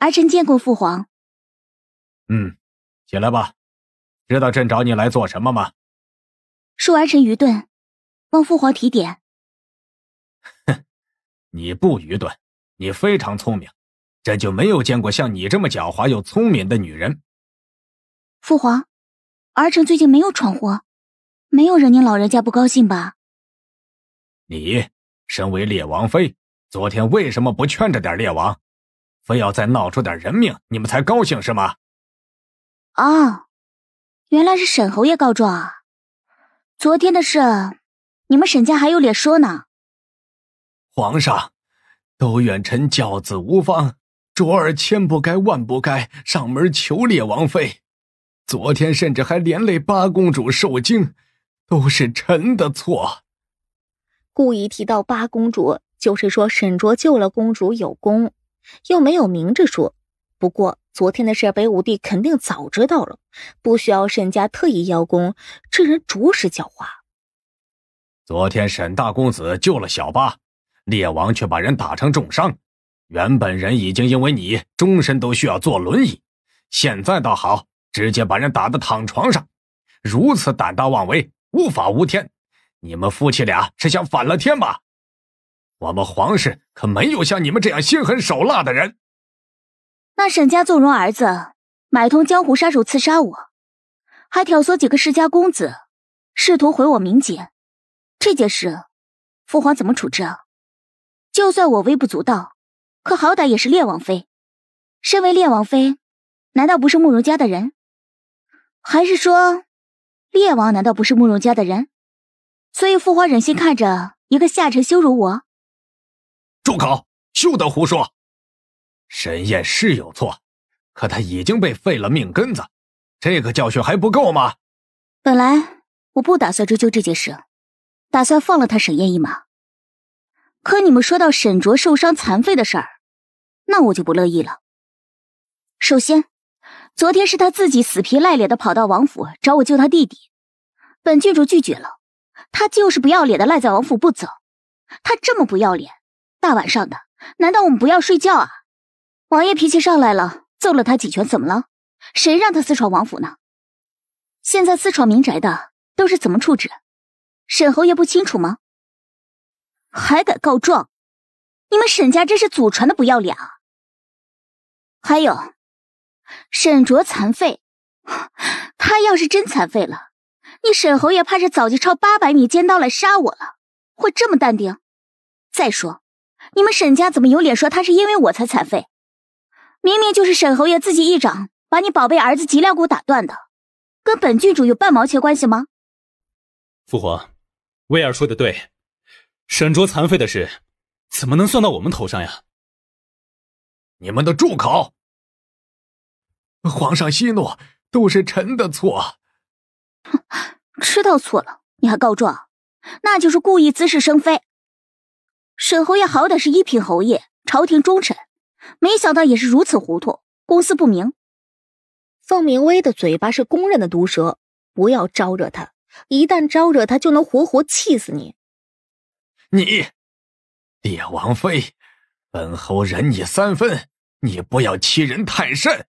儿臣见过父皇。嗯，起来吧。知道朕找你来做什么吗？恕儿臣愚钝，望父皇提点。哼，你不愚钝，你非常聪明。朕就没有见过像你这么狡猾又聪明的女人。父皇，儿臣最近没有闯祸，没有惹您老人家不高兴吧？你身为列王妃，昨天为什么不劝着点列王？不要再闹出点人命，你们才高兴是吗？啊，原来是沈侯爷告状啊！昨天的事，你们沈家还有脸说呢？皇上，都怨臣教子无方，卓儿千不该万不该上门求列王妃，昨天甚至还连累八公主受惊，都是臣的错。故意提到八公主，就是说沈卓救了公主有功。又没有明着说，不过昨天的事，北武帝肯定早知道了，不需要沈家特意邀功。这人着实狡猾。昨天沈大公子救了小八，烈王却把人打成重伤，原本人已经因为你终身都需要坐轮椅，现在倒好，直接把人打得躺床上，如此胆大妄为，无法无天，你们夫妻俩是想反了天吧？我们皇室可没有像你们这样心狠手辣的人。那沈家纵容儿子买通江湖杀手刺杀我，还挑唆几个世家公子试图毁我名节，这件事父皇怎么处置啊？就算我微不足道，可好歹也是烈王妃。身为烈王妃，难道不是慕容家的人？还是说，烈王难道不是慕容家的人？所以父皇忍心看着一个下臣羞辱我？住口！休得胡说！沈燕是有错，可他已经被废了命根子，这个教训还不够吗？本来我不打算追究这件事，打算放了他沈燕一马。可你们说到沈卓受伤残废的事儿，那我就不乐意了。首先，昨天是他自己死皮赖脸的跑到王府找我救他弟弟，本郡主拒绝了，他就是不要脸的赖在王府不走。他这么不要脸！大晚上的，难道我们不要睡觉啊？王爷脾气上来了，揍了他几拳，怎么了？谁让他私闯王府呢？现在私闯民宅的都是怎么处置？沈侯爷不清楚吗？还敢告状？你们沈家真是祖传的不要脸。啊！还有，沈卓残废，他要是真残废了，你沈侯爷怕是早就抄八百米尖刀来杀我了，会这么淡定？再说。你们沈家怎么有脸说他是因为我才残废？明明就是沈侯爷自己一掌把你宝贝儿子脊梁骨打断的，跟本郡主有半毛钱关系吗？父皇，威儿说的对，沈卓残废的事怎么能算到我们头上呀？你们的住口！皇上息怒，都是臣的错。哼，知道错了你还告状，那就是故意滋事生非。沈侯爷好歹是一品侯爷，朝廷忠臣，没想到也是如此糊涂，公私不明。凤明威的嘴巴是公认的毒蛇，不要招惹他，一旦招惹他，就能活活气死你。你，烈王妃，本侯忍你三分，你不要欺人太甚。